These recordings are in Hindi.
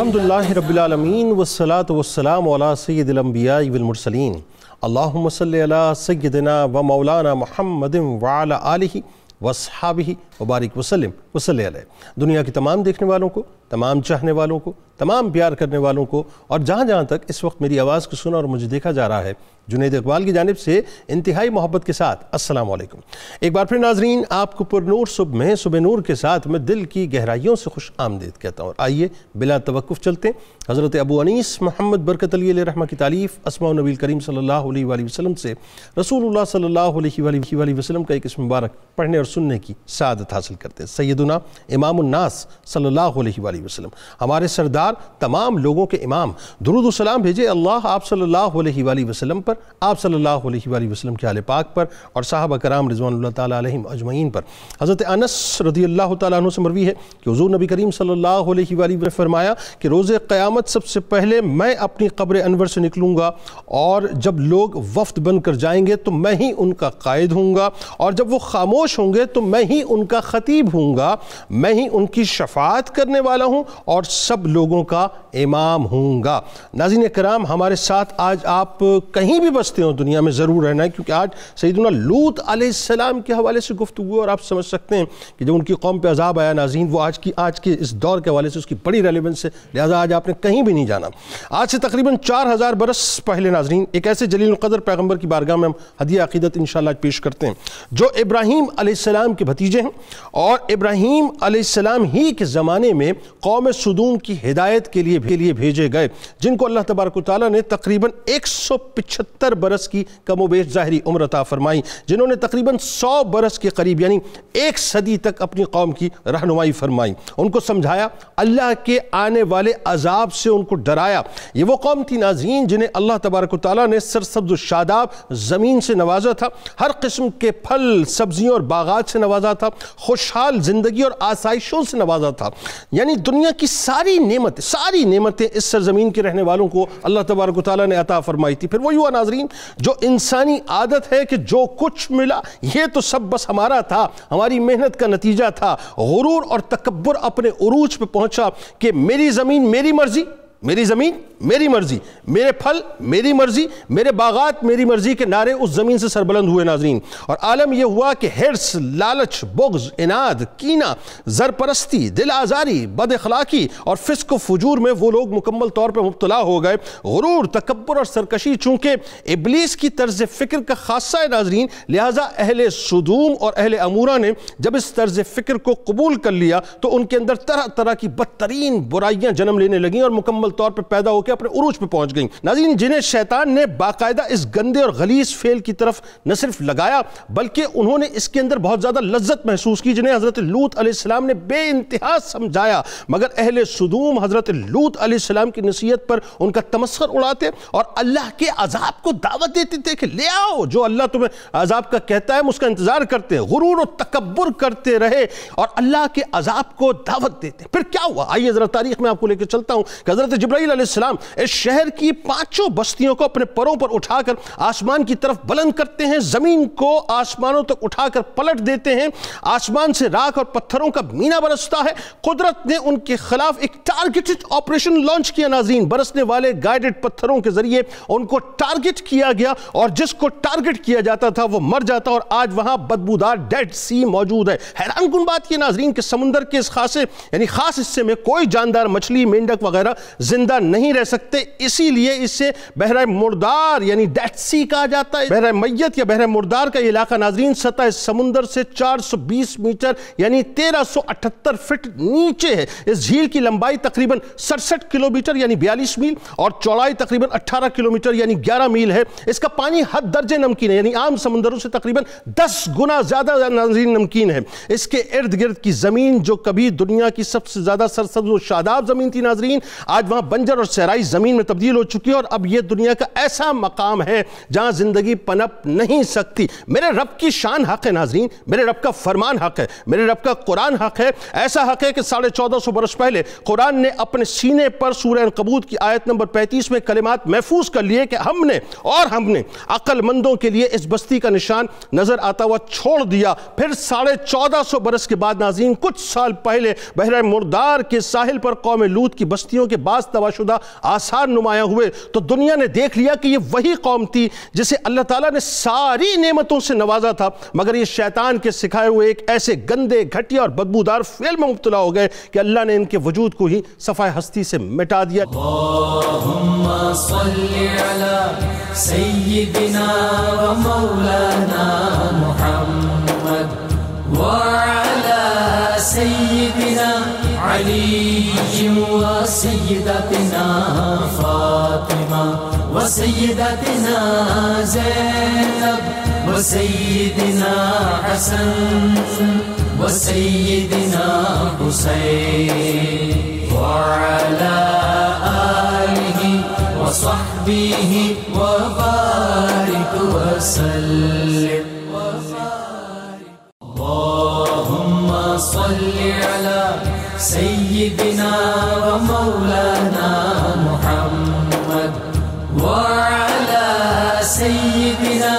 अल्हम्दुलिल्लाह रब्बिल आलमीन वस्सलातु वस्सलाम अला सय्यिदिल अंबियाई वल मुरसलीन अल्लाहुम्म सल्लि अला सय्यिदिना व मौलाना मुहम्मदिन व अला आलिहि वसहाबी वबारक वसलम वसल दुनिया के तमाम देखने वालों को तमाम चाहने वालों को तमाम प्यार करने वालों को और जहाँ जहाँ तक इस वक्त मेरी आवाज़ को सुना और मुझे देखा जा रहा है जुनेद इकबाल की जानब से इंतहाई मोहब्बत के साथ असलकुम एक बार फिर नाजरीन आपको पुरनूर सुबह में सुबह नूर के साथ मैं दिल की गहराइयों से खुश आमदेद कहता हूँ और आइए बिला तवक़ चलते हज़रत अबू अनीस मोहम्मद बरकत अली रहमा की तारीफ़ असमा नबी करीम सल्ला वसलम से रसूल सल्ला वसलम का एक इस मुबारक पढ़ने और सुनने की सदत हासिल करते हैं सैदुना इमामनास सल्ला वसलम हमारे सरदार तमाम लोगों के इमाम दरुदसलाम भेजे अल्लाह आप सल्ला वसलम पर आप सल्लल्लाहु अलैहि वसल्लम के आले पाक पर और साहब कराम रिजवान तम अजमैन पर हज़रत अनस रदी अल्लाह तुम से मरवी है कि हज़ू नबी करीम सल्ला ने फरमाया कि रोज़ क़्यामत सबसे पहले मैं अपनी कब्र अनवर से निकलूँगा और जब लोग वफ्त बन कर जाएंगे तो मैं ही उनका कायद हूँगा और जब वो खामोश होंगे तो मैं ही उनका ख़तीब हूँगा मैं ही उनकी शफात करने वाला हूँ और सब लोगों का इमाम हूँगा नाजिन कराम हमारे साथ आज आप कहीं भी भी बसते हों दुनिया में ज़रूर रहना है क्योंकि आज सईदना लूत आसमाम के हवाले से गुफ्त हुए और आप समझ सकते हैं कि जब उनकी कौम पर अजाब आया नाजीन वो आज की आज के इस दौर के हवाले से उसकी बड़ी रेलिवेंस है लिहाजा आज आपने कहीं भी नहीं जाना आज से तकरीबन चार हज़ार बरस पहले नाजरीन एक ऐसे जलील कदर पैगम्बर की बारगाह में हम हदिया अकीदत इन शाला पेश करते हैं जो इब्राहिम आसमाम के भतीजे हैं और इब्राहिम आसमाम ही के ज़माने में कौम सदूम की हिदायत के लिए, के लिए भेजे गए जिनको अल्लाह तबारक ताली ने तकरीबन एक सौ पिछहत्तर सत्तर बरस की कमोबेश ज़ाहरी उम्र अता फरमाई जिन्होंने तकरीबन सौ बरस के करीब यानी एक सदी तक अपनी कौम की रहनुमाई फरमाई उनको समझाया अल्लाह के आने वाले अजाब से उनको डराया ये वो कौम थी नाजीन जिन्हें अल्लाह तबारक ताली ने सरसब्ज शादाब ज़मीन से नवाजा था हर किस्म के फल सब्जियों और बागात से नवाजा था खुशहाल ज़िंदगी और आसाइशों से नवाजा था यानी दुनिया की सारी नेमतें सारी नेमतें इस सरजमीन के रहने वालों को अल्लाह तबारक ताली ने अता फरमाई थी फिर वो यूँ नाजरीन जो इंसानी आदत है कि जो कुछ मिला ये तो सब बस हमारा था हमारी मेहनत का नतीजा था गुरूर और तकबर अपने अरूज पर पहुंचा कि मेरी ज़मीन मेरी मर्जी मेरी ज़मीन मेरी मर्ज़ी मेरे फल मेरी मर्ज़ी मेरे बागात मेरी मर्ज़ी के नारे उस ज़मीन से सरबलंद हुए नाजरीन और आलम यह हुआ कि हिरस लालच बुग्ज इनाद कीना जरपरस्ती दिल आज़ारी बद अखलाकी और फिस्क फजूर में वो लोग मुकम्मल तौर पर मुबतला हो गए गुरूर तकबर और सरकशी चूँकि इबलीस की तर्ज फ़िक्र का खासा है नाजरीन लिहाजा अहल सदूम और अहल अमूरा ने जब इस तर्ज फ़िक्र को कबूल कर लिया तो उनके अंदर तरह तरह की बदतरीन बुराइयाँ जन्म लेने लगें और मुकम्मल मुकम्मल तौर पर पैदा होकर अपने उरूज पर पहुंच गई नाजीन जिन्हें शैतान ने बाकायदा इस गंदे और गलीस फेल की तरफ न सिर्फ लगाया बल्कि उन्होंने इसके अंदर बहुत ज़्यादा लज्जत महसूस की जिन्हें हज़रत लूत अलैहिस्सलाम ने बे इंतहा समझाया मगर अहले सुदूम हज़रत लूत अलैहिस्सलाम की नसीहत पर उनका तमस्कर उड़ाते और अल्लाह के अजाब को दावत देते थे कि ले आओ जो अल्लाह तुम्हें अजाब का कहता है उसका इंतज़ार करते हैं गुरूर और तकबर करते रहे और अल्लाह के अजाब को दावत देते फिर क्या हुआ आइए ज़रा तारीख में आपको लेकर चलता हूं हज़रत जब्राईसम इस शहर की पांचों बस्तियों को अपने परों पर उठाकर आसमान की तरफ बुलंद करते हैं ज़मीन को आसमानों तक तो उठाकर पलट देते हैं आसमान से राख और पत्थरों का मीना बरसता है कुदरत ने उनके खिलाफ एक टारगेटेड ऑपरेशन लॉन्च किया नाजीन बरसने वाले गाइडेड पत्थरों के जरिए उनको टारगेट किया गया और जिसको टारगेट किया जाता था वो मर जाता और आज वहां बदबूदार डेड सी मौजूद है हैरान कन बात यह नाजरीन के समुंदर के इस खासे यानी खास हिस्से में कोई जानदार मछली मेंढक वगैरह जिंदा नहीं रह सकते इसीलिए इससे बहरा मुर्दार यानी डेट सी कहा जाता है बहरा मैयत या बहरा मुर्दार का इलाका नाजरीन सतह समुंदर से 420 मीटर यानी 1378 फिट नीचे है इस झील की लंबाई तकरीबन सड़सठ किलोमीटर यानी बयालीस मील और चौड़ाई तकरीबन 18 किलोमीटर यानी 11 मील है इसका पानी हद दर्जे नमकीन है यानी आम समुंदरों से तकरीबन 10 गुना ज़्यादा नाजरीन नमकीन है इसके इर्द गिर्द की ज़मीन जो कभी दुनिया की सबसे ज़्यादा सरसब्ज शादाब ज़मीन थी नाजरीन आज वहां जहां बंजर और सहराई ज़मीन में तब्दील हो चुकी है और अब यह दुनिया का ऐसा मकाम है जहां ज़िंदगी पनप नहीं सकती मेरे रब की शान हक है नाजरीन मेरे रब का फरमान हक है मेरे रब का कुरान हक है ऐसा हक है कि साढ़े चौदह सौ बरस पहले कुरान ने अपने सीने पर सूर्य कबूत की आयत नंबर पैंतीस में कलिमात महफूज कर लिए कि हमने और हमने अक्लमंदों के लिए इस बस्ती का निशान नज़र आता हुआ छोड़ दिया फिर साढ़े चौदह सौ बरस के बाद नाजीन कुछ साल पहले बहर मुर्दार के साहिल पर कौम लूत की बस्तियों के बाद खास तबाशुदा आसार नुमाया हुए तो दुनिया ने देख लिया कि यह वही कौम थी जिसे अल्लाह तला ने सारी नेमतों से नवाजा था मगर ये शैतान के सिखाए हुए एक ऐसे गंदे घटिया और बदबूदार फेल में मुबतला हो गए कि अल्लाह ने इनके वजूद को ही सफ़ाई हस्ती से मिटा दिया सैदिना मौलाना मुहम्मद सैदना अली व सैदतना फातिमा व सैदतना जैनब व सैदना हसन وعلى آله وصحبه وبارك وسلم صل على سيدنا ومولانا محمد وعلى سيدنا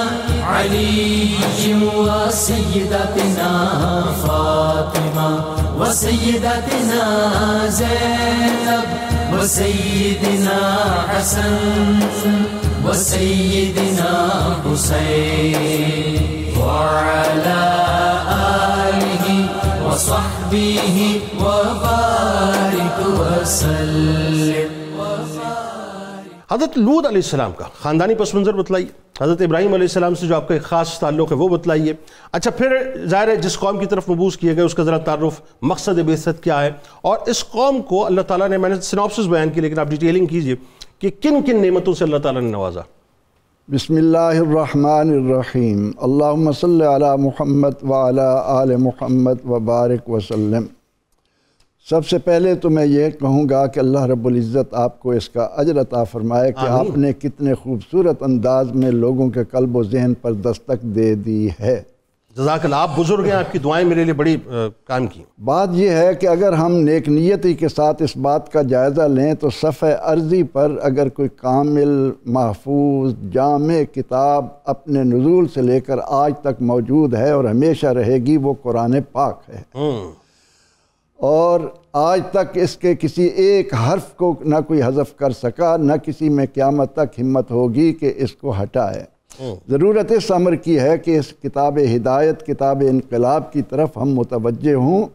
علي وسيدتنا فاطمة وسيدتنا زينب وسيدنا حسن وسيدنا حسين وعلى وصحبه وبارك हज़रत लूद आसमाम का ख़ानदानी पस मंज़र बतलाइए हज़रत इब्राहिम आसमाम से जो आपका एक ख़ास ताल्लुक़ है वो बतलाइए अच्छा फिर ज़ाहिर है जिस कौम की तरफ मबूस किए गए उसका ज़रा तारफ़ मकसद बेसत क्या है और इस कौम को अल्लाह ताला ने मैंने सिनापसिस बयान किया लेकिन आप डिटेलिंग कीजिए कि किन किन नेमतों से अल्लाह ताला ने नवाजा बसमीम अल्लाम महम्मद महमद वाला आल महमद वबारक वसलम सबसे पहले तो मैं ये कहूँगा कि अल्लाह रब्ज़त आपको इसका अजर अता फ़रमाए कि आपने कितने खूबसूरत अंदाज में लोगों के कल्ब जहन पर दस्तक दे दी है जजाकल आप बुज़ुर्ग हैं आपकी दुआएं मेरे लिए बड़ी काम की बात यह है कि अगर हम नेक नीयती के साथ इस बात का जायज़ा लें तो सफ़े अर्ज़ी पर अगर कोई कामिल महफूज जाम किताब अपने नजूल से लेकर आज तक मौजूद है और हमेशा रहेगी वो कुरान पाक है हम्म। और आज तक इसके किसी एक हर्फ को ना कोई हजफ कर सका ना किसी में क़्यामत तक हिम्मत होगी कि इसको हटाए ज़रूरत इस अमर की है कि इस किताब हिदायत किताब इनकलाब की तरफ हम मुतवजह हों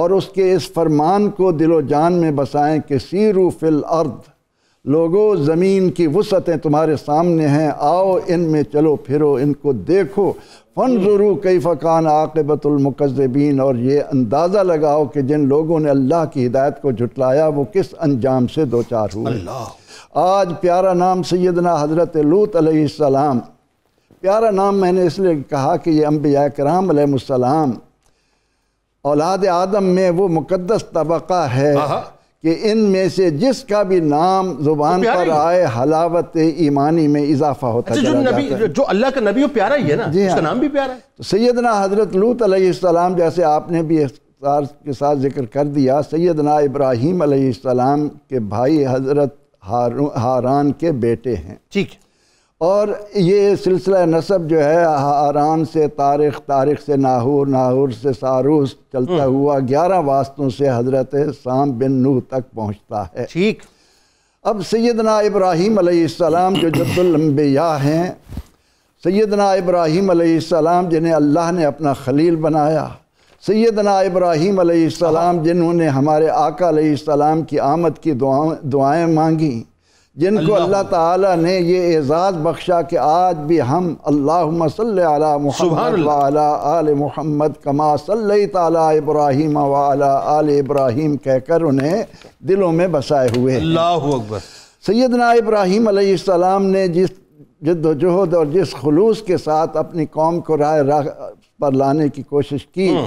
और उसके इस फरमान को दिलो जान में बसाएँ कि सीरू फिल अर्द लोगो ज़मीन की वसतें तुम्हारे सामने हैं आओ इन में चलो फिरो इनको देखो फ़न ज़रू कई फ़कान आकबतुलमकज़बीन और ये अंदाज़ा लगाओ कि जिन लोगों ने अल्लाह की हिदायत को झुटलाया वो किस अंजाम से दो चार हुए आज प्यारा नाम सैदना हज़रत लूत सलाम प्यारा नाम मैंने इसलिए कहा कि ये अम्बिया कराम औलाद आदम में वो मुकदस तबका है कि इन में से जिसका भी नाम जुबान तो पर आए हलावत ईमानी में इजाफा होता अच्छा, जो नबी है। जो अल्लाह का नबी वो प्यारा ही है ना जी उसका हाँ। नाम भी प्यारा है तो सैदना हज़रत लूत सलाम जैसे आपने भी के साथ जिक्र कर दिया सैदना इब्राहिम के भाई हज़रत हारून हारान के बेटे हैं ठीक है और ये सिलसिला नसब जो है आरान से तारिक तारिक से नाहूर नाहूर से सारूस चलता हम्म। हुआ ग्यारह वास्तों से हज़रत साम बिन नूह तक पहुंचता है ठीक अब सैदना इब्राहीम जो जद्दुलम्बिया हैं सैदना इब्राहीम जिन्हें अल्लाह ने अपना खलील बनाया सैदना इब्राहीम जिन्होंने हमारे आका की आमद की दुआ दुआएँ मांगी जिनको अल्लाह ताला ने ये एज़ाज़ बख्शा कि आज भी हम अल्लाह सल आल मोहम्मद कमा सल ताला इब्राहिम आल इब्राहिम कहकर उन्हें दिलों में बसाए हुए सैदना इब्राहिम सलाम ने जिस जद्दोजहद और जिस खलूस के साथ अपनी कौम को राय राह पर लाने की कोशिश की हम्म।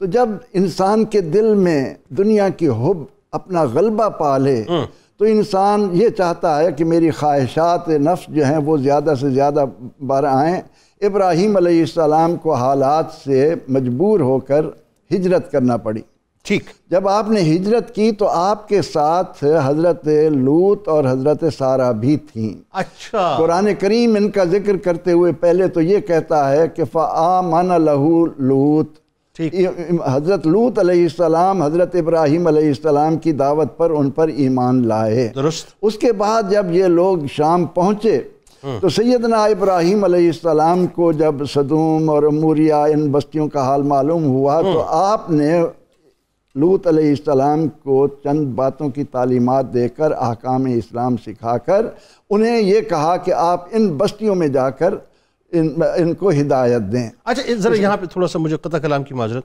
तो जब इंसान के दिल में दुनिया की हब अपना गलबा पा ले हम्म। तो इंसान ये चाहता है कि मेरी ख्वाहिशात नफ्स जो हैं वो ज़्यादा से ज़्यादा बार आएँ इब्राहीम आसमाम को हालात से मजबूर होकर हिजरत करना पड़ी ठीक जब आपने हिजरत की तो आपके साथ हज़रत लूत और हज़रत सारा भी थीं अच्छा कुरान करीम इनका जिक्र करते हुए पहले तो ये कहता है कि फ़ामन लहू लूत हज़रत लूत अलैहिस्सलाम हज़रत इब्राहिम अलैहिस्सलाम की दावत पर उन पर ईमान लाए दुरुस्त उसके बाद जब ये लोग शाम पहुँचे हम्म। तो सैदना इब्राहिम अलैहिस्सलाम को जब सदूम और मूरिया इन बस्तियों का हाल मालूम हुआ हम्म। तो आपने लूत अलैहिस्सलाम को चंद बातों की तालीमत देकर अहकाम इस्लाम सिखाकर उन्हें ये कहा कि आप इन बस्तियों में जाकर इन इनको हिदायत दें अच्छा ज़रा यहाँ पे थोड़ा सा मुझे कत कलाम की माजरत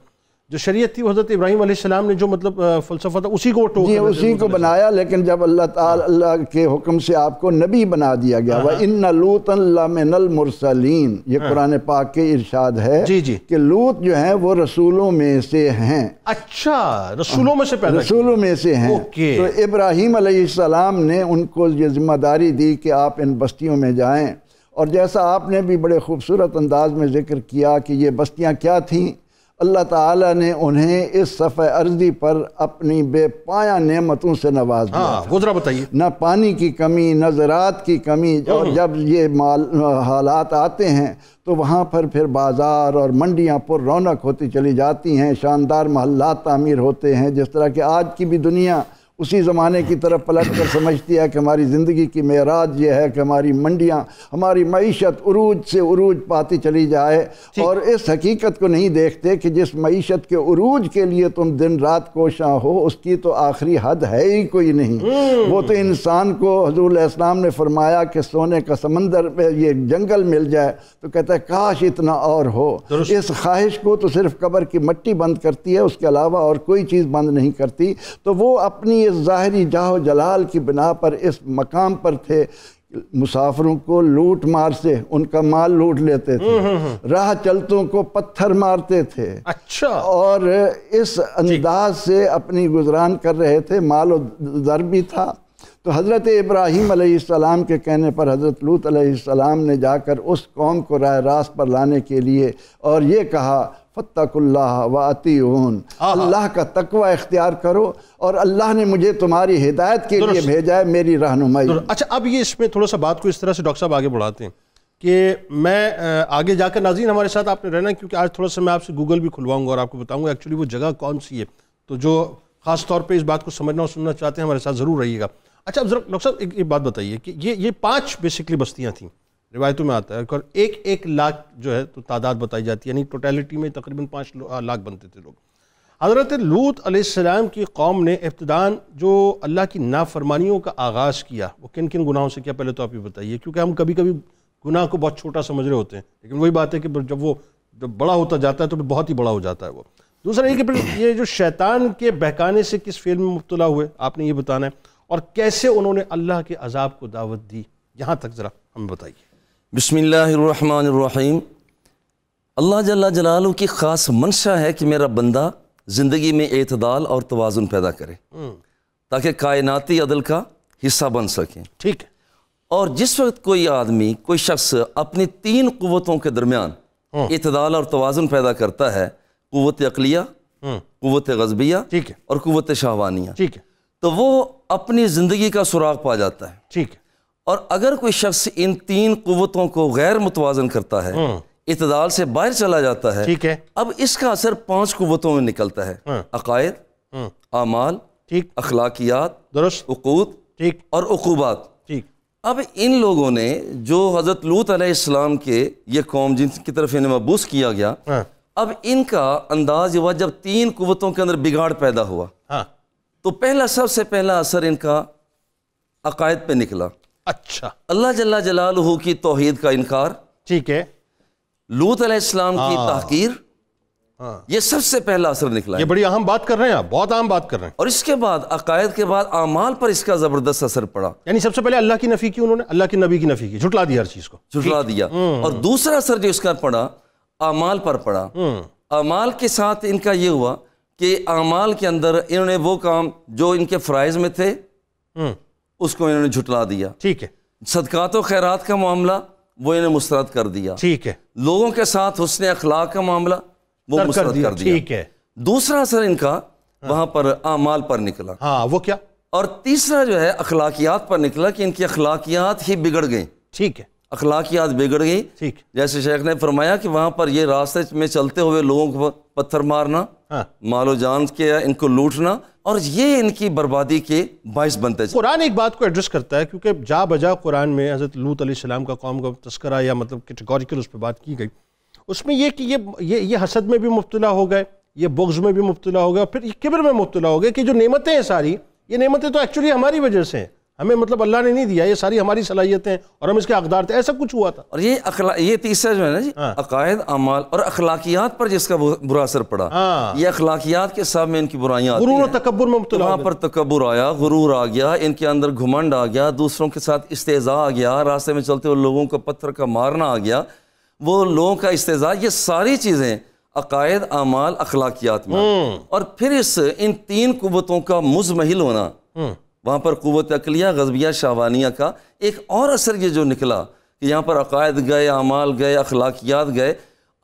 जो शरीयत थी हज़रत इब्राहिम सलाम ने जो मतलब फ़लसफ़ा था उसी को टोक उसी को बनाया लेकिन जब अल्लाह ताला के हुक्म से आपको नबी बना दिया गया हाँ, हाँ। वह इन लूत मुरसलीन ये हाँ। कुरान पाक के इरशाद है जी जी कि लूत जो है वो रसूलों में से हैं अच्छा रसूलों में से पैदा रसूलों में से हैं तो इब्राहिम ने उनको ये जिम्मेदारी दी कि आप इन बस्तियों में जाएँ और जैसा आपने भी बड़े खूबसूरत अंदाज में ज़िक्र किया कि ये बस्तियाँ क्या थीं अल्लाह ताला ने उन्हें इस सफ़े अर्जी पर अपनी बेपाया नेमतों से नवाज दिया हाँ, गुजरा बताइए न पानी की कमी न ज़रात की कमी हम्म। और जब ये माल हालात आते हैं तो वहाँ पर फिर बाज़ार और मंडियाँ पर रौनक होती चली जाती हैं शानदार महल्ला तामीर होते हैं जिस तरह के आज की भी दुनिया उसी ज़माने की तरफ पलट कर समझती है कि हमारी ज़िंदगी की मेराज ये है कि हमारी मंडियाँ हमारी मीशत अरूज से अरूज पाती चली जाए और इस हकीकत को नहीं देखते कि जिस मीशत के अरूज के लिए तुम दिन रात कोशाँ हो उसकी तो आखिरी हद है ही कोई नहीं हम्म। वो तो इंसान को हजूल इस्लाम ने फरमाया कि सोने का समंदर में ये जंगल मिल जाए तो कहता है काश इतना और हो इस ख्वाहिश को तो सिर्फ कबर की मट्टी बंद करती है उसके अलावा और कोई चीज़ बंद नहीं करती तो वो अपनी अपनी इस ज़ाहरी जाहो जलाल की बिना पर इस मकाम पर थे मुसाफरों को लूट मार से उनका माल लूट लेते थे हम्म, हम्म, हम्म। राह चलतों को पत्थर मारते थे अच्छा और इस अंदाज से अपनी गुजरान कर रहे थे माल दर भी था तो हज़रत इब्राहिम सलाम के कहने पर हज़रत लूत सलाम ने जाकर उस कौम को राह रास्त पर लाने के लिए और ये कहा फ़तकुल्ला वातीन अल्लाह का तकवा इख्तियार करो और अल्लाह ने मुझे तुम्हारी हिदायत के लिए भेजा है मेरी रहनुमाई अच्छा अब ये इसमें थोड़ा सा बात को इस तरह से डॉक्टर साहब आगे बढ़ाते हैं कि मैं आगे जाकर नाजीन हमारे साथ आपने रहना क्योंकि आज थोड़ा सा मैं आपसे गूगल भी खुलवाऊंगा और आपको बताऊंगा एक्चुअली वो जगह कौन सी है तो जो ख़ास तौर पे इस बात को समझना और सुनना चाहते हैं हमारे साथ ज़रूर रहिएगा अच्छा अब डॉक्टर साहब एक बात बताइए कि ये ये पाँच बेसिकली बस्तियाँ थीं रिवायतों में आता है और एक एक लाख जो है तो तादाद बताई जाती है यानी टोटलिटी में तकरीबन पाँच लाख बनते थे लोग हज़रत लूत आसमाम की कौम ने इब्तदान जो अल्लाह की नाफरमानियों का आगाज़ किया वो किन किन गुनाहों से किया पहले तो आप ये बताइए क्योंकि हम कभी कभी गुनाह को बहुत छोटा समझ रहे होते हैं लेकिन वही बात है कि जब वो जब बड़ा होता जाता है तो बहुत ही बड़ा हो जाता है वो दूसरा ये कि ये जो शैतान के बहकाने से किस फेल में मुबतला हुए आपने ये बताना है और कैसे उन्होंने अल्लाह के अजाब को दावत दी यहाँ तक ज़रा हमें बताइए बसमीम अल्लाह जल्ला जलालू की ख़ास मंशा है कि मेरा बंदा ज़िंदगी में अतदाल और तोज़ुन पैदा करे हम्म। ताकि कायनाती अदल का हिस्सा बन सकें ठीक है और जिस वक्त कोई आदमी कोई शख्स अपनी तीन क़वतों के दरमियान इतदाल हम्म। और तोज़ुन पैदा करता है क़वत अकलिया हम्म। क़वत गजबिया ठीक है और क़वत शाहवानिया ठीक है तो वो अपनी ज़िंदगी का सुराग पा जाता है ठीक है और अगर कोई शख्स इन तीन कुतों को गैर मुतवाजन करता है हम्म। इतदाल से बाहर चला जाता है ठीक है अब इसका असर पांच कुतों में निकलता है हम्म। अकायद अमाल हम्म। ठीक अखलाकियात दुरुस्त ठीक और अकूबात ठीक अब इन लोगों ने जो हज़रत लूत अलैहिस्सलाम के ये कौम जिनकी तरफ इन्हें मबूस किया गया हाँ। अब इनका अंदाज हुआ जब तीन कुतों के अंदर बिगाड़ पैदा हुआ हाँ। तो पहला सबसे पहला असर इनका अकायद पे निकला अच्छा अल्लाह जल्ला जलालहू की तोहेद का इनकार ठीक है लूत अलैहिस्सलाम हाँ। की तहकीर हाँ। ये सबसे पहला असर निकला ये बड़ी अहम बात कर रहे हैं आप बहुत अहम बात कर रहे हैं और इसके बाद अकायद के बाद अमाल पर इसका जबरदस्त असर पड़ा यानी सबसे पहले अल्लाह की नफी की उन्होंने अल्लाह के नबी की नफी की झुटला दिया हर चीज को झुटला दिया हम्म। और दूसरा असर जो इसका पड़ा अमाल पर पड़ा अमाल हम्म। के साथ इनका यह हुआ कि अमाल के अंदर इन्होंने वो काम जो इनके फ़राइज़ में थे हम्म। उसको इन्होंने झुटला दिया ठीक है सदक़ात तो खैरात का मामला वो इन्हें मुस्रद कर दिया ठीक है लोगों के साथ हुसन अखलाक का मामला वो मुस्रद कर दिया ठीक है दूसरा असर इनका वहां पर आमाल पर निकला हाँ वो क्या और तीसरा जो है अखलाकियात पर निकला कि इनकी अखलाकियात ही बिगड़ गई ठीक है अखलाकियात बिगड़ गई ठीक जैसे शेख ने फरमाया कि वहाँ पर ये रास्ते में चलते हुए लोगों को पत्थर मारना हाँ। मालो जान के इनको लूटना और ये इनकी बर्बादी के बायस बनते कुरान एक बात को एड्रेस करता है क्योंकि जा बजा कुरान में हज़रत लूत सलाम का कौम का तस्करा या मतलब कैटेगोरिकल उस पर बात की गई उसमें यह कि ये ये ये हसद में भी मुबतला हो गए ये बुग्ज़ में भी मुबतला हो गए फिर ये किब्र में मुबतला हो गए कि जो नेमतें हैं सारी ये नेमतें तो एक्चुअली हमारी वजह से हैं हमें मतलब अल्लाह ने नहीं दिया ये सारी हमारी सलाहियतें और हम इसके अकदार थे ऐसा कुछ हुआ था और ये अखला ये तीसरा जो है ना जी हाँ। अकायद अमाल और अखलाकियात पर जिसका बुरा असर पड़ा हाँ। ये अखलाकियात के साथ में इनकी बुराइयां गुरूर तकबर में तो वहाँ पर तकबर आया गुरूर आ गया इनके अंदर घुमंड आ गया दूसरों के साथ इस्तेजा आ गया रास्ते में चलते हुए लोगों को पत्थर का मारना आ गया वो लोगों का इस्तेजा ये सारी चीज़ें अकायद अमाल अखलाकियात में हम्म। और फिर इस इन तीन कुतों का मुजमहिल होना हम्म। वहाँ पर क़वत अकलिया गजबिया शावानिया का एक और असर ये जो निकला कि यहाँ पर अकायद गए अमाल गए अखलाकियात गए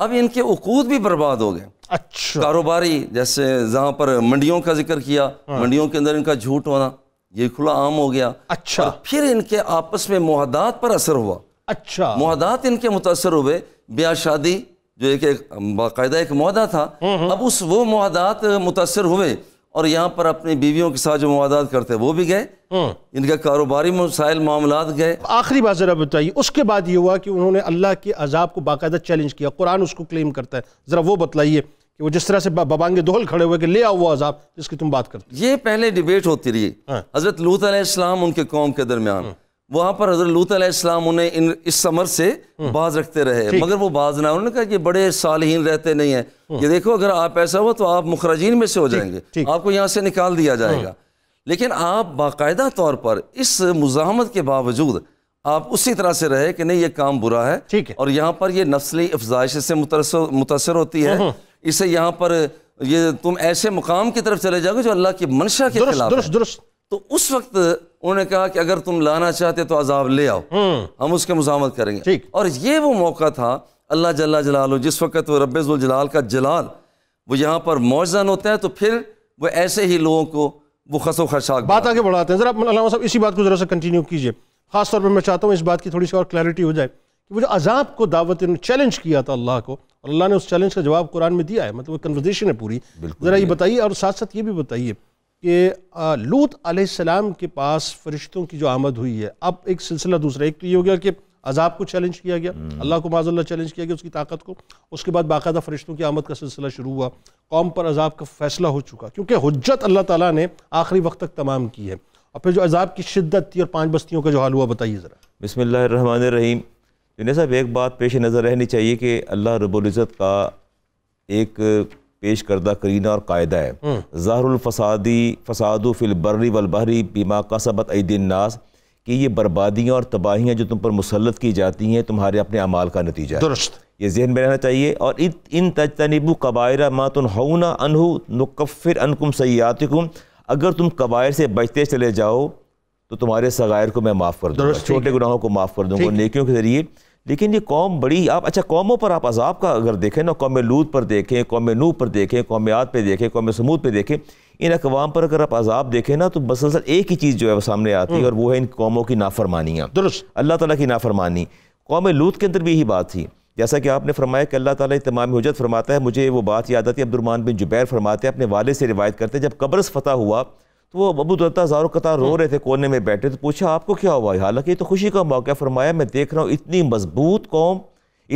अब इनके उकूद भी बर्बाद हो गए अच्छा कारोबारी जैसे जहाँ पर मंडियों का जिक्र किया हाँ। मंडियों के अंदर इनका झूठ होना ये खुला आम हो गया अच्छा फिर इनके आपस में मुहदात पर असर हुआ अच्छा मुहदात इनके मुतासर हुए ब्याह शादी जो एक, बाकायदा एक माहदा था हम्म, हम्म। अब उस वो माहदात मुतासर हुए और यहाँ पर अपनी बीवियों के साथ जो मवादात करते हैं वो भी गए हम्म। इनका कारोबारी मसाइल मामला गए आखिरी बात जरा बताइए उसके बाद ये हुआ कि उन्होंने अल्लाह के अजाब को बाकायदा चैलेंज किया कुरान उसको क्लेम करता है ज़रा वो बतलाइए कि वो जिस तरह से बबांगे दोहल खड़े हुए कि ले आओ वो अजाब जिसकी तुम बात करते ये पहले डिबेट होती रही हाँ। हज़रत लूत उनके कौम के दरमियान हम्म। वहाँ पर हजरत लूत अलैहिस्सलाम उन्हें इन इस समर से हम्म। बाज रखते रहे मगर वो बाज ना उन्होंने कहा कि बड़े सालहीन रहते नहीं हैं हम्म। ये देखो अगर आप ऐसा हो तो आप मुखरजीन में से हो जाएंगे आपको यहाँ से निकाल दिया हम्म। जाएगा लेकिन आप बाकायदा तौर पर इस मुजामत के बावजूद आप उसी तरह से रहे कि नहीं ये काम बुरा है ठीक है और यहाँ पर ये नस्ली अफजाइश से मुतासर होती है इसे यहाँ पर ये तुम ऐसे मुकाम की तरफ चले जाओगे जो अल्लाह की मंशा के खिलाफ दुरुस्त दुरुस्त तो उस वक्त उन्होंने कहा कि अगर तुम लाना चाहते तो अजाब ले आओ हम्म। हम उसके मुजामत करेंगे और ये वो मौका था अल्लाह जल्ला जलाल जिस वक्त वो जलाल का जलाल वो यहाँ पर मौजन होता है तो फिर वो ऐसे ही लोगों को वो खसो खशाक बात आगे बढ़ाते हैं ज़रा अलामा साहब इसी बात को ज़रा सा कंटिन्यू कीजिए ख़ास तौर पर मैं चाहता हूँ इस बात की थोड़ी सी और क्लैरिटी हो जाए कि वो जो अजाब को दावत ने चैलेंज किया था अल्लाह को और अल्लाह ने उस चैलेंज का जवाब कुरान में दिया है मतलब वो कन्वर्जेशन है पूरी ज़रा ये बताइए और साथ साथ ये भी बताइए कि लूत आसमाम के पास फरिश्तों की जो आमद हुई है अब एक सिलसिला दूसरा एक तो ये हो गया कि अजाब को चैलेंज किया गया हम्म। अल्लाह को माजल्ला चैलेंज किया गया उसकी ताकत को उसके बाद बाकायदा फरिश्तों की आमद का सिलसिला शुरू हुआ कौम पर अजाब का फैसला हो चुका क्योंकि हजत अल्लाह ताला ने आखिरी वक्त तक तमाम की है और फिर जो अजाब की शिद्दत थी और पाँच बस्तियों का जो हाल हुआ बताइए ज़रा बसमान रहीम साहब एक बात पेश नज़र रहनी चाहिए कि अल्लाह रबुल्ज़त का एक पेश करदा करीना और कायदा है हम्म। ज़ाहरफसादी फसाद फिल बर्री वलबहरी बीमा का सबत नास कि ये बर्बादियाँ और तबाहियाँ जो तुम पर मुसलत की जाती हैं तुम्हारे अपने अमाल का नतीजा दुरुस्त ये जहन में रहना चाहिए और इत, इन तजतनीब कबायर मातुन होना अनहु नकफ़िर अनकुम सयात अगर तुम कबायर से बचते चले जाओ तो तुम्हारे सगायर को मैं माफ़ कर दूँगा छोटे गुनाहों को माफ़ कर दूँगा नेकियों के ज़रिए लेकिन ये कौम बड़ी आप अच्छा कौमों पर आप अजाब का अगर देखें ना कौम लूत पर देखें कौम नू पर देखें कौम आद पर देखें कौम समूद पर देखें इन अकवाम पर अगर आप अजाब देखें ना तो मसलसल एक ही चीज़ जो है वो सामने आती है हम्म। और वो है इन कौमों की नाफरमानियाँ दुरुस्त अल्लाह ताली की नाफरमानी कौम लूत के अंदर भी यही बात थी जैसा कि आपने फरमाया कि अल्लाह ताली तमाम हजरत फरमाता है मुझे वो बात याद आती है अब्दुलरमान बिन जुबैर फरमाते हैं अपने वाले से रिवायत करते हैं जब कब्रस फतह हुआ तो वो अबू दत्ता हज़ारों कतार रो हम्म। रहे थे कोने में बैठे तो पूछा आपको क्या हुआ हालांकि ये तो खुशी का मौका फरमाया मैं देख रहा हूँ इतनी मजबूत कौम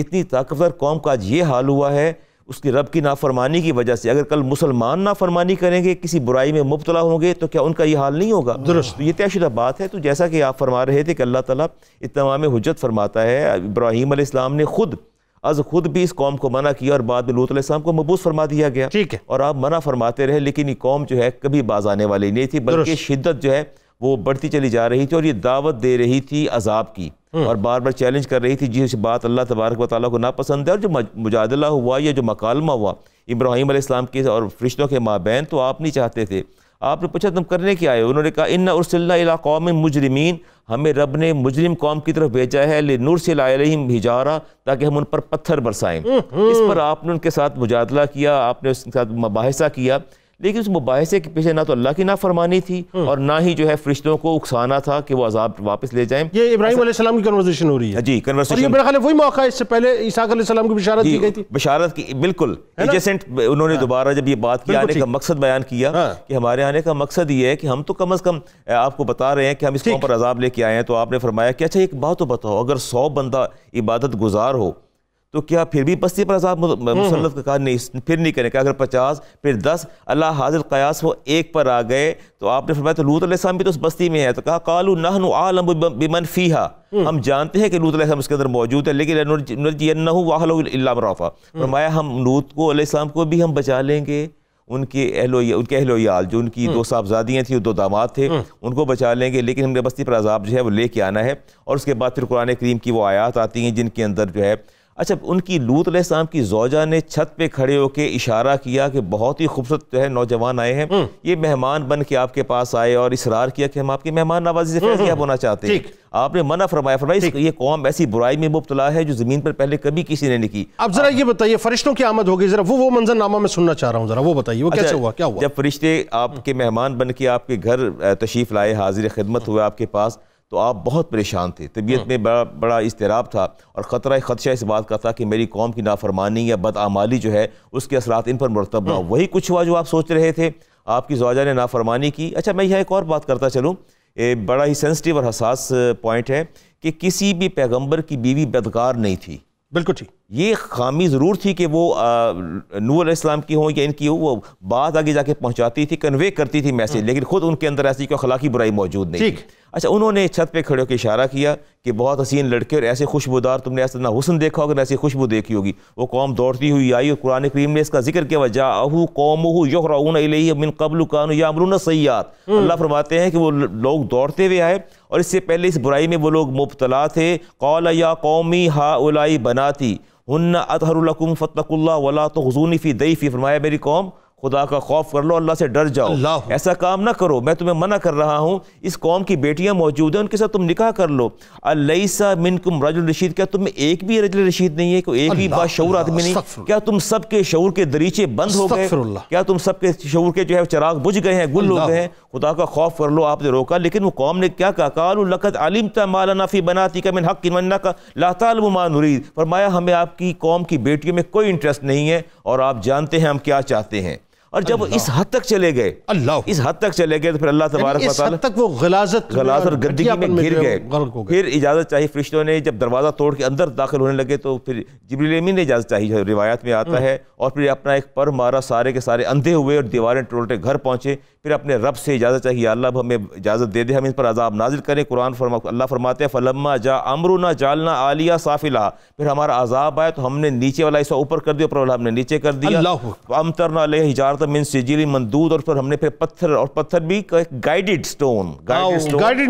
इतनी ताकतवर कौम का आज ये हाल हुआ है उसकी रब की नाफरमानी की वजह से अगर कल मुसलमान नाफरमानी करेंगे किसी बुराई में मुबतला होंगे तो क्या उनका ये हाल नहीं होगा दुरुस्त तो ये तयशुदा बात है तो जैसा कि आप फरमा रहे थे कि अल्लाह ताला इतना हजरत फरमाता है इब्राहीम ने ख़ुद अज खुद भी इस कौम को मना किया और बाद में लूतम को मबूस फरमा दिया गया ठीक है और आप मना फरमाते रहे लेकिन ये कौम जो है कभी बाज आने वाली नहीं थी बल्कि शिद्दत जो है वो बढ़ती चली जा रही थी और ये दावत दे रही थी अजाब की हम्म। और बार बार चैलेंज कर रही थी जिस बात अल्लाह तबारक वाली को नापसंद है और जो मुजादला हुआ या जो मकालमा हुआ इब्राहिम के और फरिश्तों के माबेन तो आप नहीं चाहते थे आपने पूछा तुम करने के आए उन्होंने कहा इन उर्सिल्ला कौम मुजरमीन हमें रब ने मुजरिम कौम की तरफ भेजा है ले नूर से लाम हिजारा ताकि हम उन पर पत्थर बरसाएं हम्म, हम्म। इस पर आपने उनके साथ मुजादला किया आपने उसके साथ मुबासा किया लेकिन उस मुबासे के पीछे ना तो अल्लाह की नाफरमानी थी हम्म। और ना ही जो है फरिश्तों को उकसाना था कि वो अजाब वापस ले जाएं ये इब्राहिम की कन्वर्सेशन हो रही है जी कन्वर्सेशन मेरा वही मौका इससे पहले ईसा की बशारत की गई थी बशारत की बिल्कुल उन्होंने हाँ। दोबारा जब ये बात की आने का मकसद बयान किया हाँ। कि हमारे आने का मकसद ये है कि हम तो कम अज कम आपको बता रहे हैं कि हम इस पर अजाब लेके आए हैं तो आपने फरमाया कि अच्छा एक बात तो बताओ अगर सौ बंदा इबादत गुजार हो तो क्या फिर भी बस्ती पर हम्म, हम्म। मुसलत का कहा नहीं फिर नहीं करें क्या अगर पचास फिर दस अल्लाह हाजिर कयास वो एक पर आ गए तो आपने फरमाया तो लूत भी तो उस बस्ती में है तो कहा कालू नहन आलम बिमन फ़ीहा हम्म। हम जानते हैं कि लूत उसके अंदर मौजूद है लेकिन वाहलराफा फरमाया हम लूत को को भी हम बचा लेंगे उनके अहलो उनके अहलोयाल जो उनकी दो साहबजादियाँ थी दो दामाद थे उनको बचा लेंगे लेकिन हमने बस्ती पर अजाब जो है वो लेके आना है और उसके बाद फिर कुरान करीम की वो आयात आती हैं जिनके अंदर जो है अच्छा उनकी लूत अलैहिस्सलाम की जोजा ने छत पे खड़े होकर इशारा किया कि बहुत ही खूबसूरत जो है नौजवान आए हैं हम्म। ये मेहमान बन के आपके पास आए और इसरार किया कि हम आपके मेहमान नवाजी से फैसला होना हम्म, चाहते हैं आपने मना फरमाया फरमाया ये कौम ऐसी बुराई में मुबतला है जो ज़मीन पर पहले कभी किसी ने नहीं की अब जरा ये बताइए फरिश्तों की आमद होगी जरा वो वो मंजरनामा मैं सुनना चाह रहा हूँ जरा वो बताइए वो कैसे अच्छा, हुआ क्या हुआ जब फरिश्ते आपके मेहमान बन के आपके घर तशीफ लाए हाजिर खिदमत हम्म। हुए आपके पास तो आप बहुत परेशान थे तबीयत हाँ। में बड़ा बड़ा इसतराब था और ख़तरा ख़दशा इस बात का था कि मेरी कौम की नाफरमानी या बदआमाली जो है उसके असरात इन पर मरतब ना हाँ। वही कुछ हुआ जो आप सोच रहे थे आपकी जवाजा ने नाफरमानी की अच्छा मैं यहाँ एक और बात करता चलूँ बड़ा ही सेंसिटिव और हसास पॉइंट है कि किसी भी पैगम्बर की बीवी बदकार नहीं थी बिल्कुल ठीक ये खामी ज़रूर थी कि वो नूर इस्लाम की हो या इनकी हो वो बात आगे जाके पहुंचाती थी कन्वे करती थी मैसेज हम्म। लेकिन खुद उनके अंदर ऐसी कोई अखलाकी बुराई मौजूद नहीं ठीक अच्छा उन्होंने छत पे खड़े होकर इशारा किया कि बहुत हसीन लड़के और ऐसे खुशबूदार तुमने ऐसा ना हुसन देखा होगा ना ऐसी खुशबू देखी होगी वो कौम दौड़ती हुई आई और कुरान करीम ने इसका जिक्र किया वजह अहू कौम योहराउन मिन कबल कानू या अमरून सयात हम्म। अल्लाह फरमाते हैं कि वो लोग दौड़ते हुए आए और इससे पहले इस बुराई में वो लोग मुबतला थे कौल या कौमी हा उलाई बनाती हन्ना अतहरकुम फ़तकुल्ला वला तो हजूनी फ़ी दई फ़ी फरमाया मेरी कौम खुदा का खौफ कर लो अल्लाह से डर जाओ ऐसा काम ना करो मैं तुम्हें मना कर रहा हूँ इस कौम की बेटियाँ मौजूद हैं उनके साथ तुम निकाह कर लो अल्लासा मिनकुम रजुल रशीद क्या तुम एक भी रजुल रशीद नहीं है कोई एक भी बाशूर आदमी नहीं क्या तुम सबके शूर के दरीचे बंद हो गए क्या तुम सबके शूर के जो है चराग बुझ गए हैं गुल हो गए हैं खुदा का खौफ कर लो आपने रोका लेकिन वो कौम ने क्या कहा कालकत आलिम तमालनाफ़ी बनाती का मिन हक मन्ना का लातालमानुरीद फरमाया हमें आपकी कौम की बेटियों में कोई इंटरेस्ट नहीं है और आप जानते हैं हम क्या चाहते हैं और जब इस हद तक चले गए अल्लाह इस हद तक चले गए तो फिर अल्लाह तबारक तक वो गलाजत गलाजत और गंदगी में घिर गए फिर इजाज़त चाहिए फरिश्तों ने जब दरवाज़ा तोड़ के अंदर दाखिल होने लगे तो फिर जबरीलेमी ने इजाज़त चाहिए रिवायत में आता हम्म। है और फिर अपना एक पर मारा सारे के सारे अंधे हुए और दीवारें टोलते घर पहुँचे फिर अपने रब से इजाज़त चाहिए अल्लाह अब हमें इजाज़त दे दे हम इस पर अजाब नाजिल करें कुरान फरमा अल्लाह फरमाते हैं फलम्मा जा अमरुना जालना आलिया साफिला फिर हमारा अजाब आया तो हमने नीचे वाला हिस्सा ऊपर कर दिया ऊपर हमने नीचे कर दिया अमतरना ले हिजारत मिन सिजिली मंदूद और फिर हमने फिर पत्थर और पत्थर भी गाइडेड स्टोन गाइडेड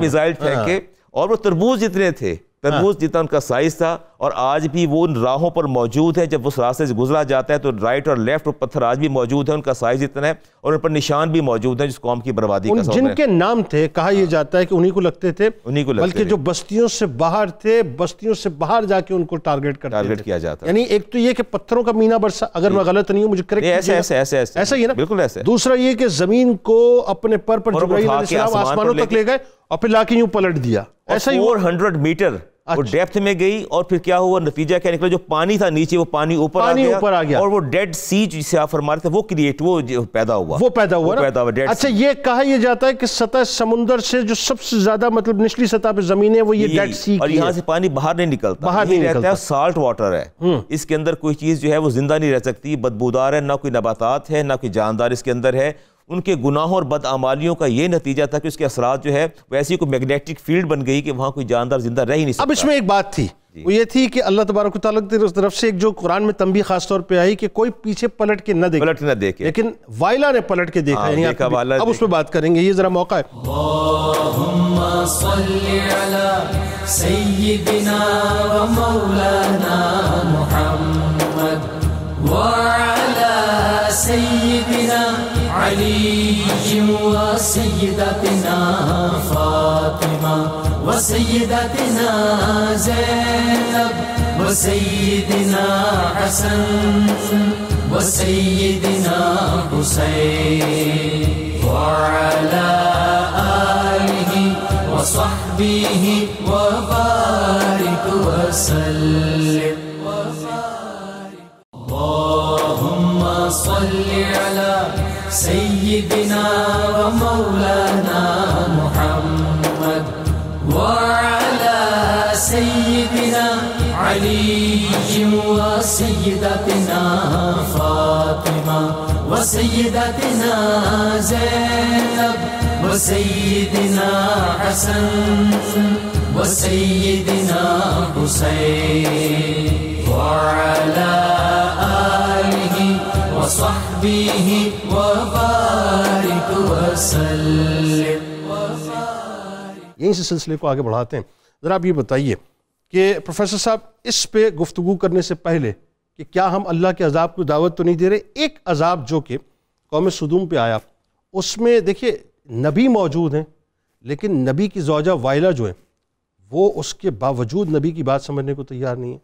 मिजाइल फेंके और वो तरबूज जितने थे हाँ। तरबूज हाँ। जितना उनका साइज था और आज भी वो उन राहों पर मौजूद है जब उस रास्ते से गुजरा जाता है तो राइट और लेफ्ट और पत्थर आज भी मौजूद है उनका साइज इतना है और उन पर निशान भी मौजूद है जिस कौम की बर्बादी का जिनके नाम थे कहा हाँ। यह जाता है कि उन्हीं को लगते थे उन्हीं को बल्कि जो बस्तियों से बाहर थे बस्तियों से बाहर जाके उनको टारगेट कर टारगेट किया जाता यानी एक तो ये कि पत्थरों का मीना बरसा अगर मैं गलत नहीं हूँ मुझे करेक्ट ऐसे ऐसे ऐसे ऐसा ही ना बिल्कुल ऐसे दूसरा ये कि जमीन को अपने पर पर आसमानों तक ले गए और फिर लाके यूं पलट दिया ऐसा ही फोर हंड्रेड मीटर अच्छा। वो डेप्थ में गई और फिर क्या हुआ नतीजा क्या निकला जो पानी था नीचे वो पानी ऊपर आ गया ऊपर आ गया और वो डेड सी जिसे आप फरमा रहे थे वो क्रिएट वो पैदा हुआ वो पैदा हुआ वो पैदा हुआ डेड अच्छा ये कहा यह जाता है कि सतह समुंदर से जो सबसे ज्यादा मतलब निचली सतह पे जमीन है वो ये डेड सी और यहाँ से पानी बाहर नहीं निकलता बाहर नहीं रहता साल्ट वाटर है हम्म। इसके अंदर कोई चीज जो है वो जिंदा नहीं रह सकती बदबूदार है ना कोई नबातात है ना कोई जानदार इसके अंदर है उनके गुनाहों और बदआमालियों का ये नतीजा था कि उसके असरा जो है ऐसी कोई मैग्नेटिक फील्ड बन गई कि वहाँ कोई जानदार जिंदा रह ही नहीं सकता अब इसमें एक बात थी वो ये थी कि अल्लाह तबारक उस तरफ से एक जो कुरान में तंबी खास तौर पे आई कि कोई पीछे पलट के न देखे पलट न देखे लेकिन वायला ने पलट के देखा हाँ, नहीं देखा वाला अब उस पर बात करेंगे ये जरा मौका है علي وسيدتنا فاطمة وسيدتنا زينب وسيدنا حسن وسيدنا حسين وعلى آله وصحبه وبارك وسلم اللهم صل على سيدنا ومولانا محمد وعلى سيدنا علي وسيدتنا فاطمة وسيدتنا زينب وسيدنا حسن وسيدنا حسين وعلى यहीं से सिलसिले को आगे बढ़ाते हैं ज़रा आप ये बताइए कि प्रोफेसर साहब इस पे गुफ्तु करने से पहले कि क्या हम अल्लाह के अजाब को दावत तो नहीं दे रहे एक अजाब जो कि कौम सदूम पे आया उसमें देखिए नबी मौजूद हैं लेकिन नबी की जोजा वायला जो है वो उसके बावजूद नबी की बात समझने को तैयार नहीं है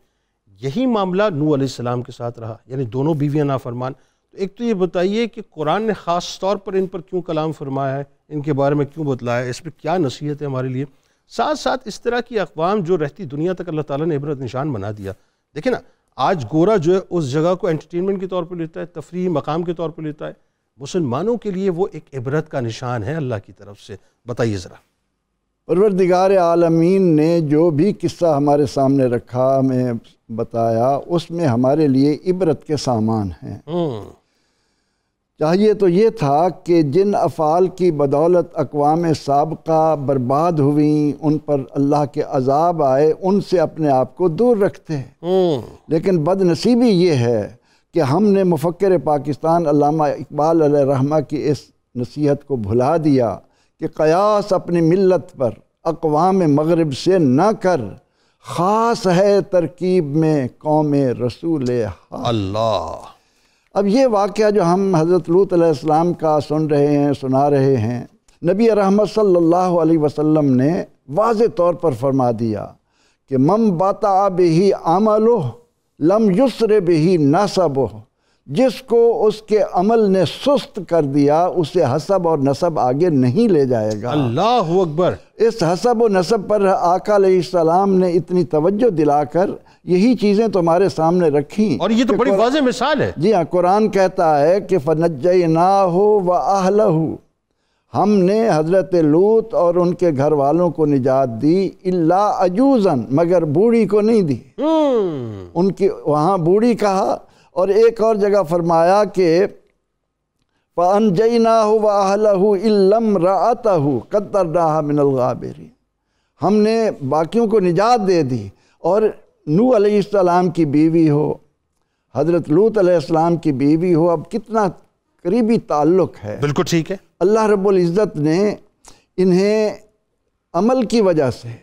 यही मामला नू आसमाम के साथ रहा यानी दोनों बीवियाँ नाफरमान तो एक तो ये बताइए कि कुरान ने ख़ास तौर पर इन पर क्यों कलाम फरमाया है इनके बारे में क्यों बतलाया है इस पर क्या नसीहत है हमारे लिए साथ साथ इस तरह की अकवाम जो रहती दुनिया तक अल्लाह ताला ने इबरत निशान बना दिया देखे ना आज गोरा जो है उस जगह को एंटरटेनमेंट के तौर पर लेता है तफरी मकाम के तौर पर लेता है मुसलमानों के लिए वो एक इबरत का निशान है अल्लाह की तरफ से बताइए ज़रा परवरदिगार आलमीन ने जो भी किस्सा हमारे सामने रखा हमें बताया उसमें हमारे लिए इबरत के सामान हैं हम्म। चाहिए तो ये था कि जिन अफ़ाल की बदौलत अकवाम सबका बर्बाद हुई उन पर अल्लाह के अजाब आए उनसे अपने आप को दूर रखते हम्म। लेकिन बदनसीबी ये है कि हमने मुफक्र पाकिस्तान अलामा इकबाल रहमा की इस नसीहत को भुला दिया कि कयास अपनी मिलत पर अकवाम मगरब से न कर ख़ास है तरकीब में कौम रसूल अल्लाह अब ये वाक़ जो हम हज़रत लूत अलैहिस्सलाम का सुन रहे हैं सुना रहे हैं नबी रहमत सल्लल्लाहु अलैहि वसल्लम ने वाज तौर पर फरमा दिया कि मम बाता बही आमलोह लम युसर बही नसब जिसको उसके अमल ने सुस्त कर दिया उसे हसब और नसब आगे नहीं ले जाएगा अल्लाह अकबर इस हसब और नसब पर आकाम ने इतनी तवज्जो दिलाकर यही चीज़ें तुम्हारे सामने रखी और ये तो बड़ी वाज मिसाल है जी हाँ कुरान कहता है कि फनज ना हो व आहल हमने हज़रत लूत और उनके घर वालों को निजात दी इल्ला अजूज़न मगर बूढ़ी को नहीं दी हम्म। उनकी वहाँ बूढ़ी कहा और एक और जगह फरमाया कि ना हो वाहू इलम रता हो कदर रहा मिनलगाबेरी हमने बाकियों को निजात दे दी और नू अलैहिस्सलाम की बीवी हो हज़रत लूत अलैहिस्सलाम की बीवी हो अब कितना करीबी ताल्लुक है बिल्कुल ठीक है अल्लाह रब्बुल इज़्ज़त ने इन्हें अमल की वजह से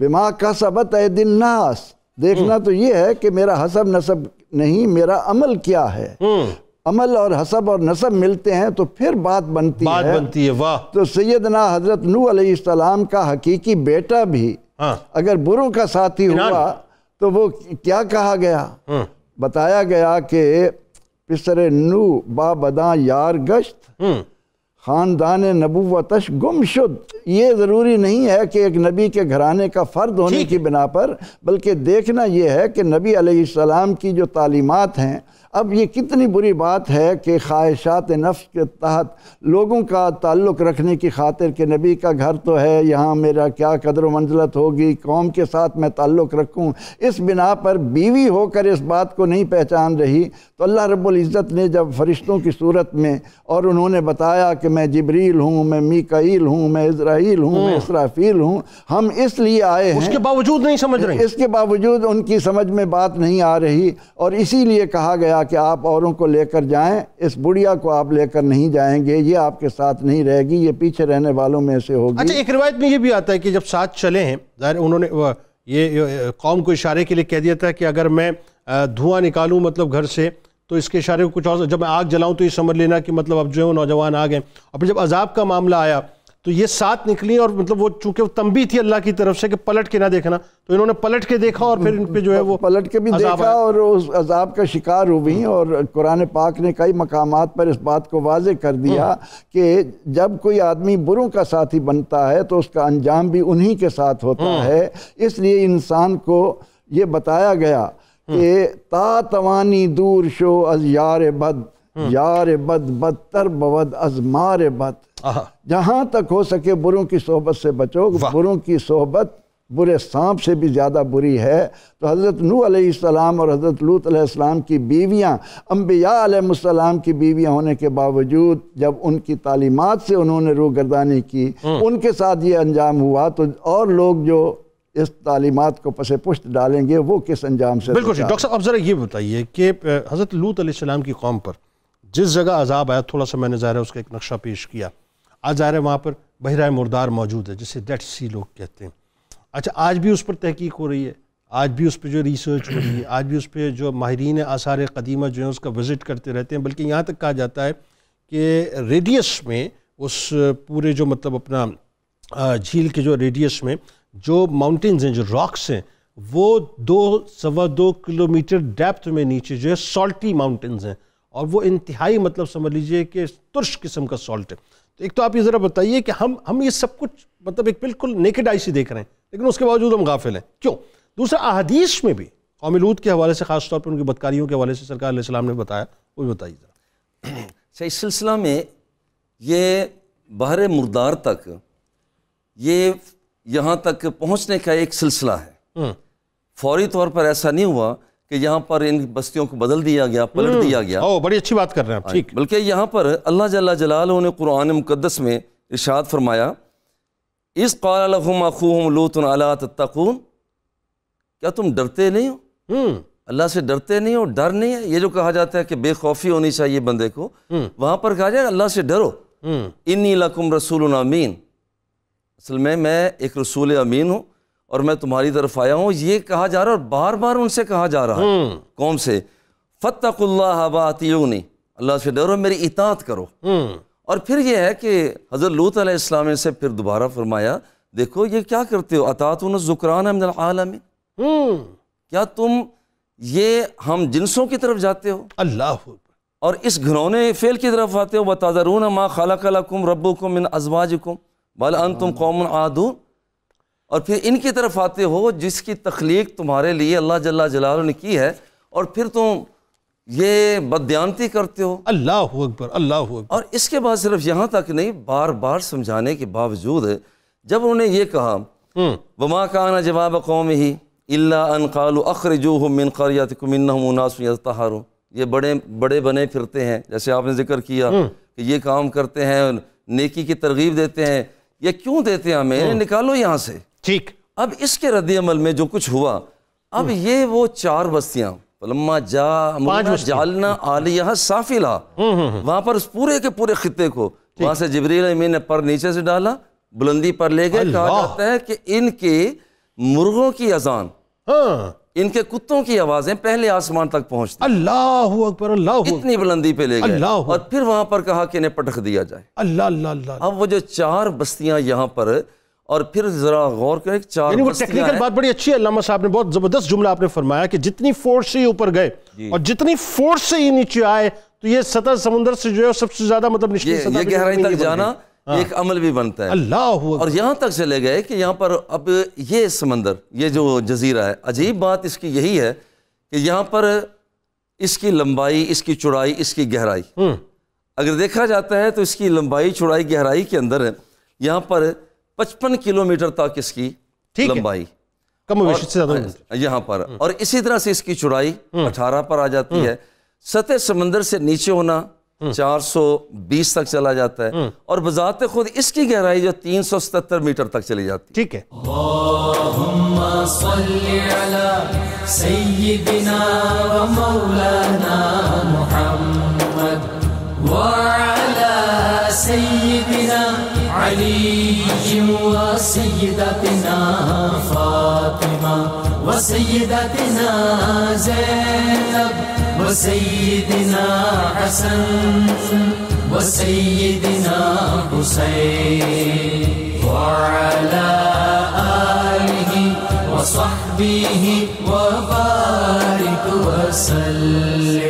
बिमा का सबत है दिन नास देखना हम्म। तो ये है कि मेरा हसब नसब नहीं मेरा अमल क्या है हम्म। अमल और हसब और नसब मिलते हैं तो फिर बात बनती बात है बनती है वाह तो सैदना हजरत नू सलाम का हकीकी बेटा भी हाँ। अगर बुरों का साथी हुआ तो वो क्या कहा गया हम्म। बताया गया कि पिसरे नू बा यार गश्त ख़ानदान नबूवतश गुम शुद ये ज़रूरी नहीं है कि एक नबी के घराने का फ़र्द होने की बिना पर बल्कि देखना यह है कि नबी सलाम की जो तालीमत हैं अब ये कितनी बुरी बात है कि ख्वाहिशात नफ्स के तहत लोगों का ताल्लुक़ रखने की खातिर के नबी का घर तो है यहाँ मेरा क्या कदर मंजलत होगी कौम के साथ मैं ताल्लुक़ रखूँ इस बिना पर बीवी होकर इस बात को नहीं पहचान रही तो अल्लाह रब्ज़त ने जब फ़रिश्तों की सूरत में और उन्होंने बताया कि मैं जबरील हूँ मैं मीकाईल हूँ मैं इसराइल हूँ मैं हम्म। इसराफील हूँ हम इसलिए आए हैं इसके बावजूद नहीं समझ रहे इसके बावजूद उनकी समझ में बात नहीं आ रही और इसीलिए कहा गया बुढ़िया कि आप औरों को लेकर जाएं इस बुढ़िया को आप लेकर नहीं जाएंगे ये आपके साथ नहीं रहेगी ये पीछे रहने वालों में से होगी अच्छा एक रिवायत में ये भी आता है कि जब साथ चले हैं ज़ाहिर उन्होंने ये कौम को इशारे के लिए कह दिया था कि अगर मैं धुआं निकालूं मतलब घर से तो इसके इशारे को कुछ और जब मैं आग जलाऊँ तो ये समझ लेना कि मतलब अब जो है वो नौजवान आ गए और फिर जब अजाब का मामला आया तो ये सात निकली और मतलब वो चूंकि तंबी थी अल्लाह की तरफ से कि पलट के ना देखना तो इन्होंने पलट के देखा और फिर इन पे जो है वो पलट के भी देखा और उस अजाब का शिकार हो गई और कुरान पाक ने कई मकाम पर इस बात को वाज कर दिया हम्म। कि जब कोई आदमी बुरों का साथी बनता है तो उसका अंजाम भी उन्हीं के साथ होता हम्म। है इसलिए इंसान को ये बताया गया हम्म। कि तातवानी दूर शो अज यार बद यार बद बदतर बवद अजमार बद जहाँ तक हो सके बुरों की सोहबत से बचो बुरों की सोहबत बुरे सांप से भी ज़्यादा बुरी है तो हज़रत नू आसमाम और हज़रत लूत आसमाम की बीवियाँ अम्बिया की बीवियाँ होने के बावजूद जब उनकी तालीमत से उन्होंने रूगरदानी की हम्म। उनके साथ ये अंजाम हुआ तो और लोग जो इस तालीमत को पसे पुष्ट डालेंगे वो किस अंजाम से बिल्कुल डॉक्टर साहब अब ज़रा ये बताइए कि हज़रत लूत आसमाम की कौम पर जिस जगह अजाब आया थोड़ा सा मैंने ज़ाहिर उसका एक नक्शा पेश किया आज ज़ाहिर है वहाँ पर बहरा मुर्दार मौजूद है जिसे डेड सी लोग कहते हैं अच्छा आज भी उस पर तहकीक हो रही है आज भी उस पर जो रिसर्च हो रही है आज भी उस पर जो माहरीन आसार कदीमा जो है उसका विज़िट करते रहते हैं बल्कि यहाँ तक कहा जाता है कि रेडियस में उस पूरे जो मतलब अपना झील के जो रेडियस में जो माउंटेन्स हैं जो रॉक्स हैं वो दो सवा दो किलोमीटर डेप्थ में नीचे जो है सॉल्टी माउंटेन्स हैं और वो इंतहाई मतलब समझ लीजिए कि तुर्श किस्म का सॉल्ट है तो एक तो आप ये ज़रा बताइए कि हम हम ये सब कुछ मतलब एक बिल्कुल नेकेड आई सी देख रहे हैं लेकिन उसके बावजूद हम गाफिल हैं क्यों दूसरा अहदीस में भी कौमिलूद के हवाले से ख़ास तौर पर उनकी बदकारियों के हवाले से सरकार सलाम ने बताया वो भी बताइए ज़रा अच्छा इस सिलसिला में ये बहरे मुर्दार तक ये यहाँ तक पहुँचने का एक सिलसिला है हम्म। फौरी तौर पर ऐसा नहीं हुआ कि यहाँ पर इन बस्तियों को बदल दिया गया पलट हम्म। दिया गया ओ, बड़ी अच्छी बात कर रहे हैं आप हाँ ठीक बल्कि यहाँ पर अल्लाह जला जलाल ने कुरान मुकदस में इर्शाद फरमाया इस कम लूत अला क्या तुम डरते नहीं हो हम्म। अल्लाह से डरते नहीं हो डर नहीं है ये जो कहा जाता है कि बेखौफी होनी चाहिए बंदे को हम्म। वहाँ पर कहा जाए अल्लाह से डरो इन लकुम रसूल अमीन असल में मैं एक रसूल अमीन हूँ और मैं तुम्हारी तरफ आया हूँ ये कहा जा रहा है और बार बार उनसे कहा जा रहा है हम्म। कौन से फ़तःल्लाबातीनी अल्लाह से डरो मेरी इतात करो हम्म। और फिर यह है कि हज़रत लूत अलैहिस्सलाम से फिर दोबारा फरमाया देखो ये क्या करते हो अतात ज़ुकरान आलम हम्म। क्या तुम ये हम जिनसों की तरफ जाते हो अल्लाह और इस घरौने फेल की तरफ आते हो बताजरून माँ खाला कला कुम कुम इन अजवाज कुम बल अन तुम कौम आदू और फिर इनकी तरफ आते हो जिसकी तख्लीक तुम्हारे लिए अल्लाह जल्ला जलाल ने की है और फिर तुम ये बदयानती करते हो अल्लाह अकबर अल्लाह और इसके बाद सिर्फ यहाँ तक नहीं बार बार समझाने के बावजूद जब उन्होंने ये कहा हम्म। वमा काना जवाब कौम ही अनकालू अखरजू मिन करियत कुमिनसहार ये बड़े बड़े बने फिरते हैं जैसे आपने जिक्र किया हम्म। कि ये काम करते हैं नेकी की तरगीब देते हैं ये क्यों देते हैं हमें हम्म। निकालो यहाँ से ठीक अब इसके रद्दमल में जो कुछ हुआ अब हम्म। ये वो चार बस्तियां पलम्मा जा जालना आलिया साफिला हम्म, हम्म, वहां पर उस पूरे के पूरे खत्े को वहां से जबरील अमीन ने पर नीचे से डाला बुलंदी पर ले गए कहा जाता है कि इनके मुर्गों की अजान हाँ। इनके कुत्तों की आवाजें पहले आसमान तक पहुंचती अल्लाह अकबर अल्लाह इतनी बुलंदी पे ले गए और फिर वहां पर कहा कि इन्हें पटख दिया जाए अल्लाह अल्लाह अब वो जो चार बस्तियां यहाँ पर और फिर जरा गौर करें चार वो टेक्निकल बात बड़ी अच्छी है अल्लामा साहब ने बहुत जबरदस्त जुमला आपने फरमाया कि जितनी फोर्स से ही ऊपर गए और जितनी फोर्स से ही नीचे आए तो ये सतह समुद्र से जो है सबसे ज्यादा मतलब ये, ये गहराई तक जाना एक अमल भी बनता है अल्लाह और यहाँ तक चले गए कि यहाँ पर अब ये समंदर ये जो जजीरा है अजीब बात इसकी यही है कि यहाँ पर इसकी लंबाई इसकी चौड़ाई इसकी गहराई हम्म। अगर देखा जाता है तो इसकी लंबाई चौड़ाई गहराई के अंदर यहाँ पर पचपन किलोमीटर तक इसकी लंबाई कम से ज्यादा यहाँ पर हम्म। और इसी तरह से इसकी चुड़ाई हम्म। अठारह पर आ जाती हम्म। है सतह समंदर से नीचे होना 420 तक चला जाता है और बजाते खुद इसकी गहराई जो 377 मीटर तक चली जाती ठीक है सैयदना मौलाना سيدنا علي وسيدتنا فاطمة وسيدتنا زينب وسيدنا حسن وسيدنا حسين وعلى آله وصحبه وبارك وسلم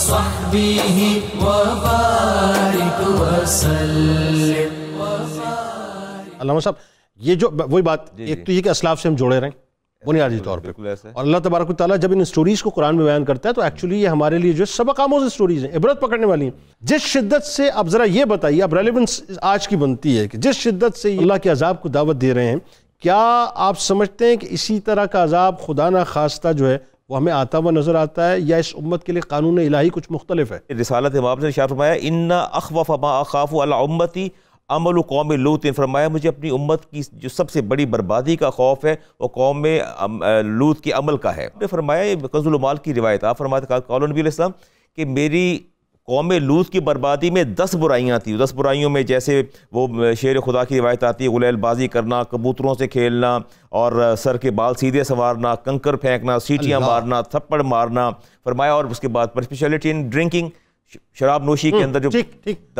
وصحبه وبارك وسلم साहब ये जो वही बात जी एक जी। तो ये कि असलाफ से हम जुड़े रहें बुनियादी तौर पर और अल्लाह तबारक ताली जब इन स्टोरीज़ को कुरान में बयान करता है तो एक्चुअली ये हमारे लिए जो सबक आमोज स्टोरीज़ हैं इबरत पकड़ने वाली हैं जिस शिद्दत से आप ज़रा ये बताइए अब रेलिवेंस आज की बनती है कि जिस शिद्दत से अल्लाह के अजाब को दावत दे रहे हैं क्या आप समझते हैं कि इसी तरह का अजाब खुदा न खास्ता जो है वो हमें आता हुआ नज़र आता है या इस उम्मत के लिए कानून इलाही कुछ मुख्तलिफ है रिसालत इमाम ने शाह फरमाया इन्ना अखवफ अखाफ अमल कौम लूत ने फरमाया मुझे अपनी उम्मत की जो सबसे बड़ी बर्बादी का खौफ है वो कौम लूत के अमल का है ने तो फरमाया कंजुलमाल की रिवायत आप फरमाते कौल नबी इस्लाम कि मेरी कौम लूत की बर्बादी में दस बुराइयाँ थी दस बुराइयों में जैसे वो शेर खुदा की रिवायत आती है गुलैलबाजी करना कबूतरों से खेलना और सर के बाल सीधे संवारना कंकर फेंकना सीटियाँ मारना थप्पड़ मारना फरमाया और उसके बाद पर स्पेशलिटी इन ड्रिंकिंग शराब नोशी के हम्म, अंदर जो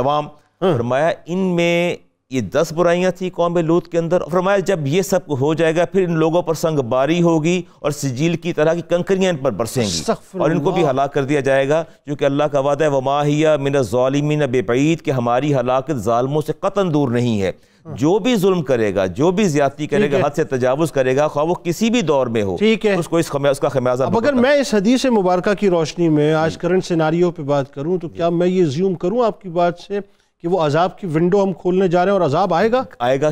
तमाम हम्म। फरमाया इन में ये दस बुराइयाँ थी कौम लूत के अंदर फरमाया जब ये सब हो जाएगा फिर इन लोगों पर संग बारी होगी और सजील की तरह की कंकरियां इन पर बरसेंगी और इनको भी हलाक कर दिया जाएगा क्योंकि अल्लाह का वादा है वमाहिया मिन ालिमिन बेपईद कि हमारी हलाकत ालमों से कतन दूर नहीं है जो भी जुल्म करेगा जो भी ज्यादा करेगा हद से तजावज करेगा खा वो किसी भी दौर में हो ठीक है उसको इस खम्या, उसका खमियाजा अब अगर मैं इस हदीस मुबारक की रोशनी में आज करंट सिनारियों पे बात करूं तो क्या मैं ये ज्यूम करूं आपकी बात से कि वो अजाब की विंडो हम खोलने जा रहे हैं और अजाब आएगा आएगा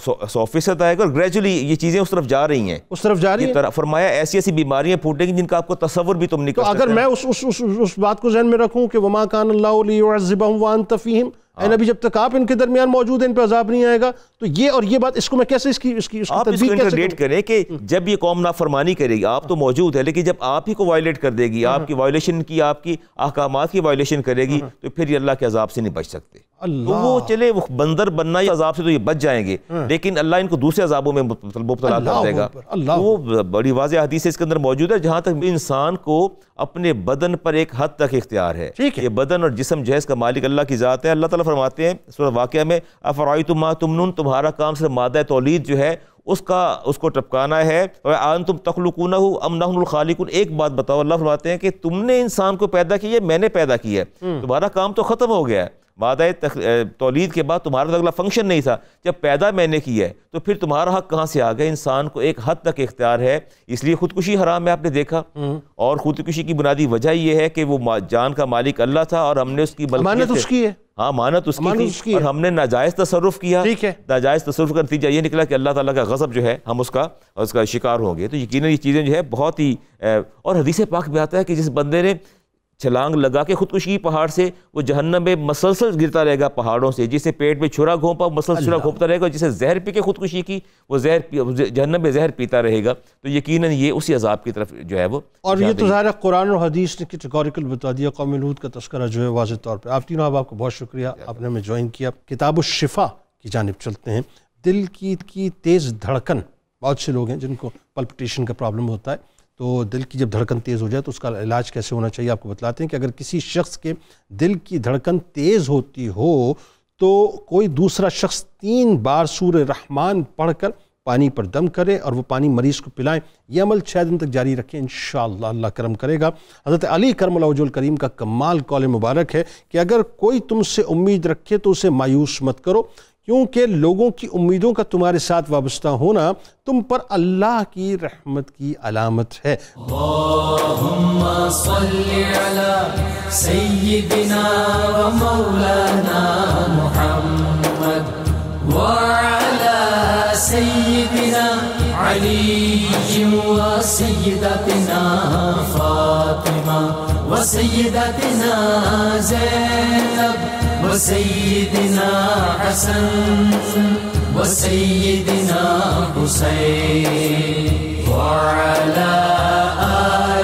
सौ फीसद आएगा और ग्रेजुअली ये चीज़ें उस तरफ जा रही हैं उस तरफ जा रही है फरमाया ऐसी ऐसी बीमारियाँ फूटेंगी जिनका आपको तस्वर भी तुम निकल तो अगर मैं उस उस उस, उस, उस बात को जहन में रखूँ कि वमा कान अल्लाह वान तफ़ीम अभी हाँ। जब तक आप इनके दरमियान मौजूद हैं इन पर अजाब नहीं आएगा तो ये और ये बात इसको मैं कैसे इसकी इसकी इसकी आप इसको इंटरडेट करें कि हम्म। जब ये कौम नाफरमानी करेगी आप तो मौजूद है लेकिन जब आप ही को वायलेट कर देगी हम्म। आपकी वायलेशन की आपकी अहकाम की वायलेशन करेगी हम्म। तो फिर ये अल्लाह के अजाब से नहीं बच सकते तो वो चले वो बंदर बनना ही अजाब से तो ये बच जाएंगे हाँ। लेकिन अल्लाह इनको दूसरे अजाबों में मुबतला कर देगा तो वो बड़ी वाज हदीस इसके अंदर मौजूद है जहाँ तक इंसान को अपने बदन पर एक हद तक इख्तियार है ठीक है ये बदन और जिसम जो है इसका मालिक अल्लाह की ज़ात है अल्लाह ताला फरमाते हैं वाक़ में अफराई तुम तुमन तुम्हारा काम सिर्फ मादा तोलीद जो है उसका उसको टपकाना है और आन तुम तखलकून हो अमनाखालिकुन एक बात बताओ अल्लाह फरमाते हैं कि तुमने इंसान को पैदा किया मैंने पैदा किया है हम्म। तुम्हारा काम तो ख़त्म हो गया है वादा तोलीद के बाद तुम्हारा तो अगला फंक्शन नहीं था जब पैदा मैंने किया है तो फिर तुम्हारा हक कहाँ से आ गया इंसान को एक हद तक इख्तियार है इसलिए खुदकुशी हराम है आपने देखा हम्म। और खुदकुशी की बुनियादी वजह यह है कि वो जान का मालिक अल्लाह था और हमने उसकी मानत उसकी है हाँ मानत उसकी, थी उसकी और हमने नाजायज़ तसरफ किया ठीक है नाजायज़ तसरफ का नतीजा ये निकला कि अल्लाह ताला का गज़ब जो है हम उसका उसका शिकार होंगे तो यकीन ये चीज़ें जो है बहुत ही और हदीस पाक में आता है कि जिस बंदे ने छलांग लगा के खुदकुशी पहाड़ से वो जहन्नम में मसलसल गिरता रहेगा पहाड़ों से जिसे पेट में छुरा घोंपा मसल छुरा घोंपता रहेगा जिसे जहर पी के खुदकुशी की वो जहर जहन्नम में जहर पीता रहेगा तो यकीन ये उसी अजाब की तरफ जो है वो और ये तो ज़ाहिर कुरान और हदीस ने कैटेगोरिकल बता दिया कौमलूद का तस्करा जो है वाज तौर पर आप तीनों आपको बहुत शुक्रिया आपने हमें ज्वाइन किया किताब शिफा की जानब चलते हैं दिल की तेज़ धड़कन बहुत से लोग हैं जिनको पल्पिटेशन का प्रॉब्लम होता है तो दिल की जब धड़कन तेज़ हो जाए तो उसका इलाज कैसे होना चाहिए आपको बतलाते हैं कि अगर किसी शख्स के दिल की धड़कन तेज़ होती हो तो कोई दूसरा शख्स तीन बार सूर रहमान पढ़कर पानी पर दम करें और वो पानी मरीज़ को पिलाएं यह अमल छः दिन तक जारी रखें इन अल्लाह करम करेगा हज़रत अली करमलाउजुल करीम का कमाल कौल मुबारक है कि अगर कोई तुमसे उम्मीद रखे तो उसे मायूस मत करो क्योंकि लोगों की उम्मीदों का तुम्हारे साथ वाबस्ता होना तुम पर अल्लाह की रहमत की अलामत है सैदना फातिमा व सैदतना जैनब وسيدنا حسن وسيدنا حسين وعلى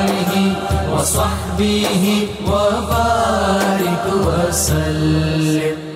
آله وصحبه وبارك وسلم